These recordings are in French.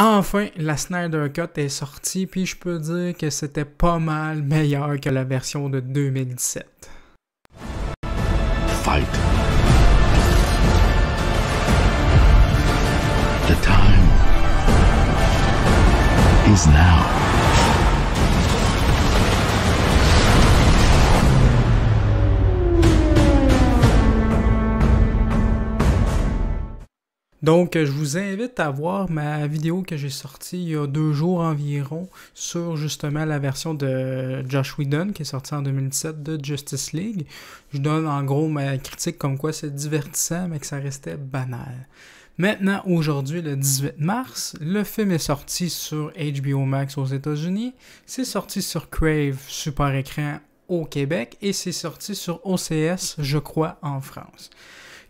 Enfin, la Snyder Cut est sortie, puis je peux dire que c'était pas mal meilleur que la version de 2017. Fight. The time is now. Donc, euh, je vous invite à voir ma vidéo que j'ai sortie il y a deux jours environ sur justement la version de Josh Whedon qui est sortie en 2017 de Justice League. Je donne en gros ma critique comme quoi c'est divertissant mais que ça restait banal. Maintenant, aujourd'hui, le 18 mars, le film est sorti sur HBO Max aux États-Unis, c'est sorti sur Crave Super Écran au Québec et c'est sorti sur OCS, je crois, en France.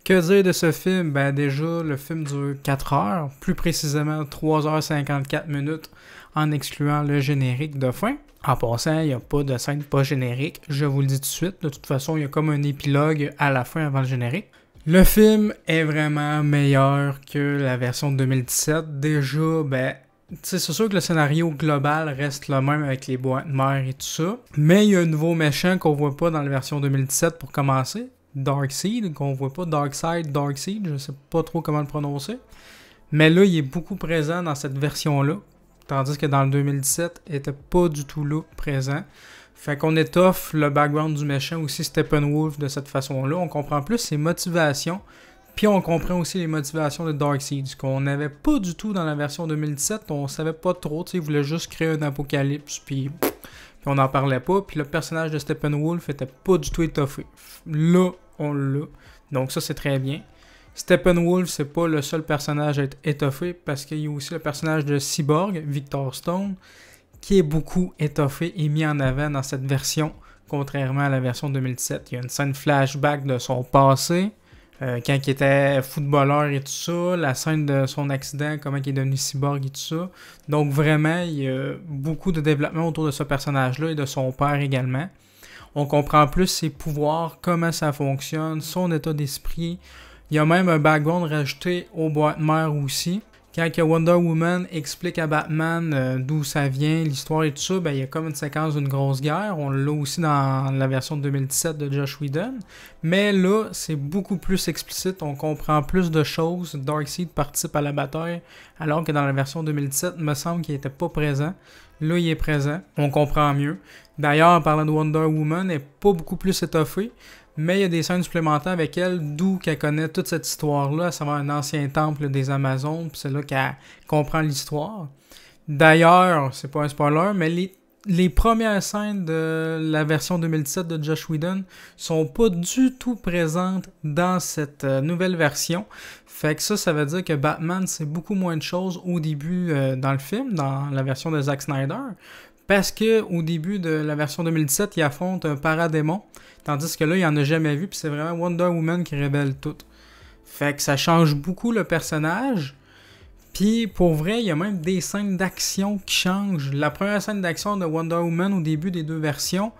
Que dire de ce film? Ben déjà, le film dure 4 heures, plus précisément 3h54 minutes en excluant le générique de fin. En passant, il n'y a pas de scène pas générique, je vous le dis tout de suite. De toute façon, il y a comme un épilogue à la fin avant le générique. Le film est vraiment meilleur que la version 2017. Déjà, ben, c'est sûr que le scénario global reste le même avec les boîtes mer et tout ça. Mais il y a un nouveau méchant qu'on voit pas dans la version 2017 pour commencer. Darkseed, qu'on voit pas, Darkseid, Darkseed, je sais pas trop comment le prononcer. Mais là, il est beaucoup présent dans cette version-là, tandis que dans le 2017, il était pas du tout là présent. Fait qu'on étoffe le background du méchant aussi Steppenwolf de cette façon-là. On comprend plus ses motivations, puis on comprend aussi les motivations de Darkseid, ce qu'on n'avait pas du tout dans la version 2017. On savait pas trop, tu sais, il voulait juste créer un apocalypse, puis puis on n'en parlait pas. Puis le personnage de Steppenwolf était pas du tout étoffé. Là, on l'a. Donc ça, c'est très bien. Steppenwolf, c'est pas le seul personnage à être étoffé parce qu'il y a aussi le personnage de Cyborg, Victor Stone, qui est beaucoup étoffé et mis en avant dans cette version, contrairement à la version 2007. Il y a une scène flashback de son passé. Euh, quand il était footballeur et tout ça, la scène de son accident, comment il est devenu cyborg et tout ça. Donc vraiment, il y a beaucoup de développement autour de ce personnage-là et de son père également. On comprend plus ses pouvoirs, comment ça fonctionne, son état d'esprit. Il y a même un background rajouté au boîte mère aussi quand Wonder Woman explique à Batman euh, d'où ça vient, l'histoire et tout ça, ben, il y a comme une séquence d'une grosse guerre. On l'a aussi dans la version 2017 de Josh Whedon. Mais là, c'est beaucoup plus explicite. On comprend plus de choses. Darkseid participe à la bataille, alors que dans la version 2017, il me semble qu'il n'était pas présent. Là, il est présent. On comprend mieux. D'ailleurs, en parlant de Wonder Woman, elle n'est pas beaucoup plus étoffée. Mais il y a des scènes supplémentaires avec elle, d'où qu'elle connaît toute cette histoire-là, à savoir un ancien temple des Amazones, puis c'est là qu'elle comprend l'histoire. D'ailleurs, c'est pas un spoiler, mais les, premières scènes de la version 2017 de Josh Whedon sont pas du tout présentes dans cette euh, nouvelle version. Fait que ça, ça veut dire que Batman, c'est beaucoup moins de choses au début euh, dans le film, dans la version de Zack Snyder. Parce que au début de la version 2017, il affronte un paradémon. Tandis que là, il n'en en a jamais vu. Puis c'est vraiment Wonder Woman qui révèle tout. Fait que ça change beaucoup le personnage. Puis pour vrai, il y a même des scènes d'action qui changent. La première scène d'action de Wonder Woman au début des deux versions,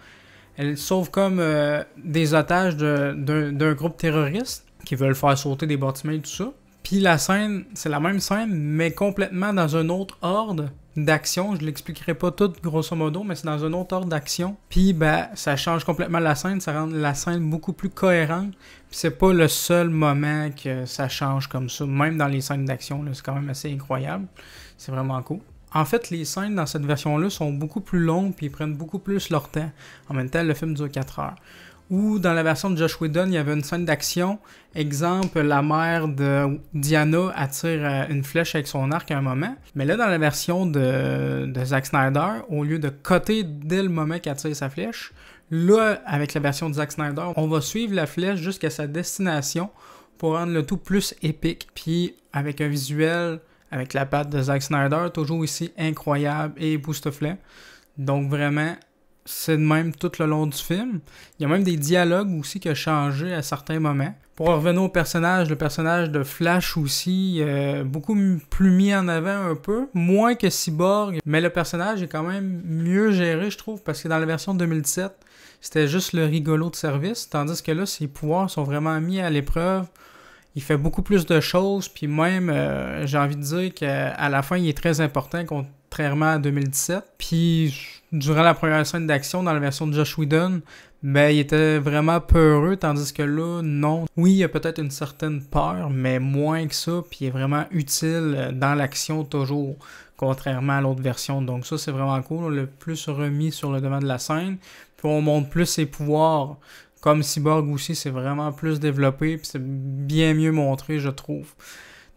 elle sauve comme euh, des otages d'un groupe terroriste qui veulent faire sauter des bâtiments et tout ça. Puis la scène, c'est la même scène, mais complètement dans un autre ordre d'action. Je l'expliquerai pas tout grosso modo, mais c'est dans un autre ordre d'action. Puis ben, ça change complètement la scène, ça rend la scène beaucoup plus cohérente. Puis c'est pas le seul moment que ça change comme ça, même dans les scènes d'action, c'est quand même assez incroyable. C'est vraiment cool. En fait, les scènes dans cette version-là sont beaucoup plus longues puis ils prennent beaucoup plus leur temps. En même temps, le film dure 4 heures. Ou dans la version de Josh Whedon, il y avait une scène d'action. Exemple, la mère de Diana attire euh, une flèche avec son arc à un moment. Mais là, dans la version de, Zack Snyder, au lieu de coter dès le moment qu'elle attire sa flèche, là, avec la version de Zack Snyder, on va suivre la flèche jusqu'à sa destination pour rendre le tout plus épique. Puis avec un visuel, avec la patte de Zack Snyder, toujours ici incroyable et époustouflant. Donc vraiment, c'est de même tout le long du film. Il y a même des dialogues aussi qui ont changé à certains moments. Pour revenir au personnage, le personnage de Flash aussi, euh, beaucoup plus mis en avant un peu, moins que Cyborg, mais le personnage est quand même mieux géré, je trouve, parce que dans la version 2017, c'était juste le rigolo de service, tandis que là, ses pouvoirs sont vraiment mis à l'épreuve. Il fait beaucoup plus de choses, puis même, euh, j'ai envie de dire qu'à la fin, il est très important, contrairement à 2017. Puis durant la première scène d'action dans la version de Josh Whedon, ben, il était vraiment peureux, tandis que là, non. Oui, il y a peut-être une certaine peur, mais moins que ça, puis il est vraiment utile euh, dans l'action toujours, contrairement à l'autre version. Donc ça, c'est vraiment cool. le plus remis sur le devant de la scène, puis on montre plus ses pouvoirs. Comme Cyborg aussi, c'est vraiment plus développé, puis c'est bien mieux montré, je trouve.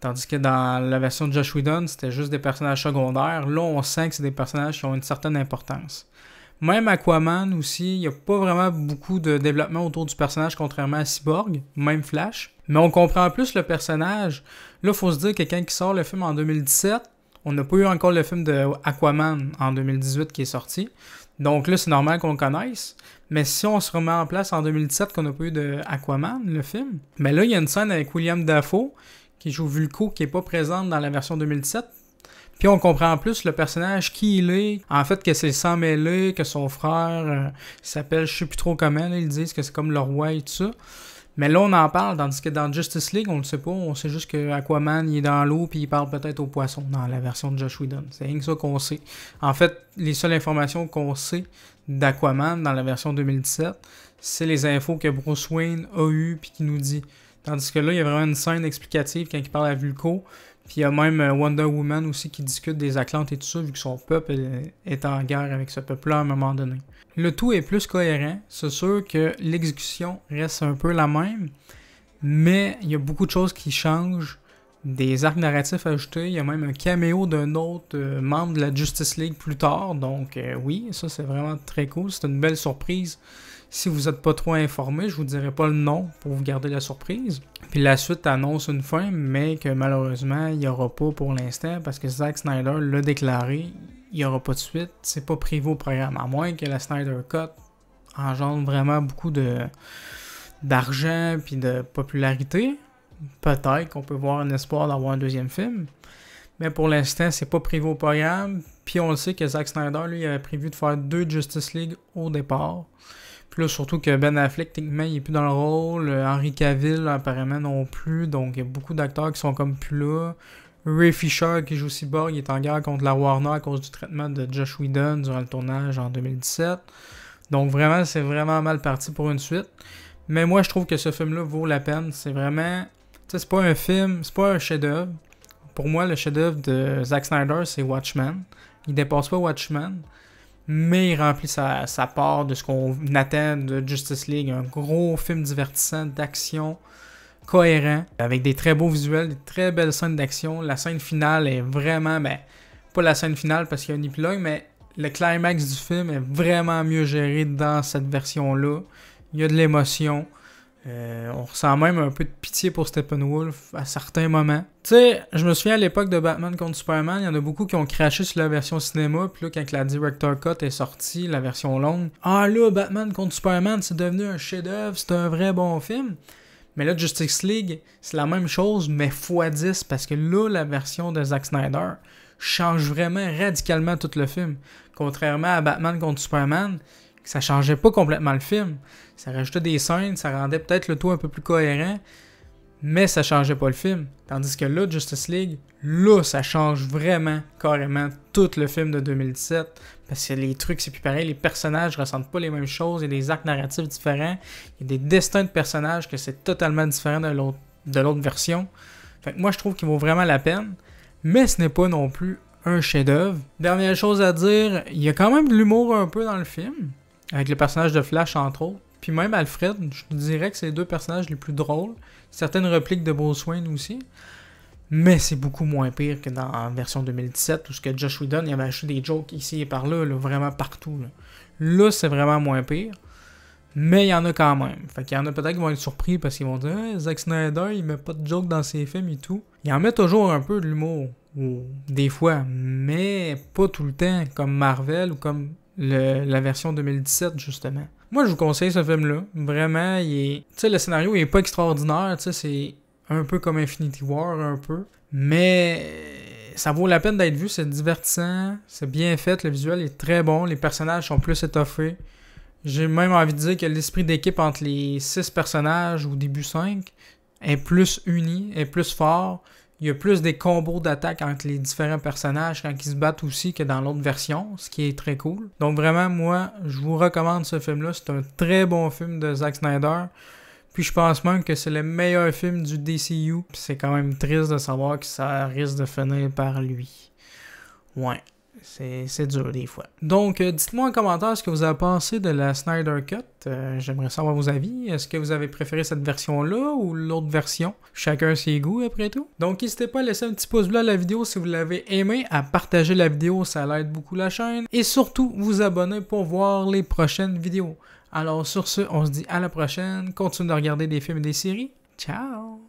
Tandis que dans la version de Josh Whedon, c'était juste des personnages secondaires. Là, on sent que c'est des personnages qui ont une certaine importance. Même Aquaman aussi, il n'y a pas vraiment beaucoup de développement autour du personnage, contrairement à Cyborg, même Flash. Mais on comprend plus le personnage. Là, faut se dire que quelqu'un qui sort le film en 2017, on n'a pas eu encore le film de Aquaman en 2018 qui est sorti. Donc là, c'est normal qu'on le connaisse. Mais si on se remet en place en 2017 qu'on n'a pas eu de Aquaman, le film, mais ben là, il y a une scène avec William Dafoe qui joue Vulco, qui n'est pas présente dans la version 2007. Puis on comprend en plus le personnage, qui il est. En fait, que c'est sans mêler, que son frère euh, s'appelle, je sais plus trop comment, ils disent que c'est comme le roi et tout ça. Mais là, on en parle, tandis que dans Justice League, on ne sait pas. On sait juste que Aquaman, il est dans l'eau, puis il parle peut-être aux poissons dans la version de Josh Whedon. C'est rien que ça qu'on sait. En fait, les seules informations qu'on sait d'Aquaman dans la version 2017, c'est les infos que Bruce Wayne a eues, puis qu'il nous dit Tandis que là, il y a vraiment une scène explicative quand il parle à Vulco. Puis il y a même euh, Wonder Woman aussi qui discute des Atlantes et tout ça, vu que son peuple est en guerre avec ce peuple-là à un moment donné. Le tout est plus cohérent. C'est sûr que l'exécution reste un peu la même, mais il y a beaucoup de choses qui changent. Des arcs narratifs ajoutés, il y a même un caméo d'un autre euh, membre de la Justice League plus tard, donc euh, oui, ça c'est vraiment très cool, c'est une belle surprise si vous n'êtes pas trop informé, je vous dirai pas le nom pour vous garder la surprise. Puis la suite annonce une fin, mais que malheureusement, il n'y aura pas pour l'instant parce que Zack Snyder l'a déclaré, il n'y aura pas de suite, c'est pas prévu au programme, à moins que la Snyder Cut engendre vraiment beaucoup de d'argent puis de popularité. Peut-être qu'on peut voir un espoir d'avoir un deuxième film. Mais pour l'instant, c'est pas prévu au programme. Puis on le sait que Zack Snyder, lui, avait prévu de faire deux Justice League au départ. Puis là, surtout que Ben Affleck, techniquement, il est plus dans le rôle. Euh, Henry Cavill, apparemment, non plus. Donc, il y a beaucoup d'acteurs qui sont comme plus là. Ray Fisher, qui joue Cyborg, il est en guerre contre la Warner à cause du traitement de Josh Whedon durant le tournage en 2017. Donc, vraiment, c'est vraiment mal parti pour une suite. Mais moi, je trouve que ce film-là vaut la peine. C'est vraiment. Tu sais, c'est pas un film, c'est pas un chef-d'œuvre. Pour moi, le chef-d'œuvre de Zack Snyder, c'est Watchmen. Il dépasse pas Watchmen mais il remplit sa, part de ce qu'on attend de Justice League, un gros film divertissant d'action cohérent, avec des très beaux visuels, des très belles scènes d'action. La scène finale est vraiment, ben, pas la scène finale parce qu'il y a un épilogue, mais le climax du film est vraiment mieux géré dans cette version-là. Il y a de l'émotion, euh, on ressent même un peu de pitié pour Steppenwolf à certains moments. Tu sais, je me souviens à l'époque de Batman contre Superman, il y en a beaucoup qui ont craché sur la version cinéma, puis là, quand la Director Cut est sortie, la version longue, ah là, Batman contre Superman, c'est devenu un chef-d'œuvre, c'est un vrai bon film. Mais là, Justice League, c'est la même chose, mais x10, parce que là, la version de Zack Snyder change vraiment radicalement tout le film. Contrairement à Batman contre Superman, ça changeait pas complètement le film. Ça rajoutait des scènes, ça rendait peut-être le tout un peu plus cohérent, mais ça changeait pas le film. Tandis que là, Justice League, là, ça change vraiment, carrément, tout le film de 2017. Parce que les trucs, c'est plus pareil, les personnages ressentent pas les mêmes choses, il y a des arcs narratifs différents, il y a des destins de personnages que c'est totalement différent de l'autre, version. moi, je trouve qu'il vaut vraiment la peine, mais ce n'est pas non plus un chef-d'œuvre. Dernière chose à dire, il y a quand même de l'humour un peu dans le film. Avec le personnage de Flash, entre autres. Puis même Alfred, je dirais que c'est les deux personnages les plus drôles. Certaines répliques de Bruce Wayne aussi. Mais c'est beaucoup moins pire que dans la version 2017 où ce que Josh Whedon, il avait acheté des jokes ici et par là, vraiment partout. Là, c'est vraiment moins pire. Mais il y en a quand même. Fait qu'il y en a peut-être qui vont être surpris parce qu'ils vont dire Zack Snyder, il met pas de jokes dans ses films et tout. Il en met toujours un peu de l'humour, des fois, mais pas tout le temps, comme Marvel ou comme la version 2017, justement. Moi, je vous conseille ce film-là. Vraiment, il est... le scénario n'est pas extraordinaire. C'est un peu comme Infinity War, un peu. Mais ça vaut la peine d'être vu. C'est divertissant. C'est bien fait. Le visuel est très bon. Les personnages sont plus étoffés. J'ai même envie de dire que l'esprit d'équipe entre les six personnages, au début 5, est plus uni, est plus fort. Il y a plus des combos d'attaque entre les différents personnages quand ils se battent aussi que dans l'autre version, ce qui est très cool. Donc vraiment, moi, je vous recommande ce film-là. C'est un très bon film de Zack Snyder. Puis je pense même que c'est le meilleur film du DCU. C'est quand même triste de savoir que ça risque de finir par lui. Ouais c'est dur des fois. Donc, euh, dites-moi en commentaire ce que vous avez pensé de la Snyder Cut. Euh, j'aimerais savoir vos avis. Est-ce que vous avez préféré cette version-là ou l'autre version? Chacun ses goûts après tout. Donc, n'hésitez pas à laisser un petit pouce bleu à la vidéo si vous l'avez aimé, à partager la vidéo, ça aide beaucoup la chaîne. Et surtout, vous abonner pour voir les prochaines vidéos. Alors sur ce, on se dit à la prochaine. Continuez de regarder des films et des séries. Ciao!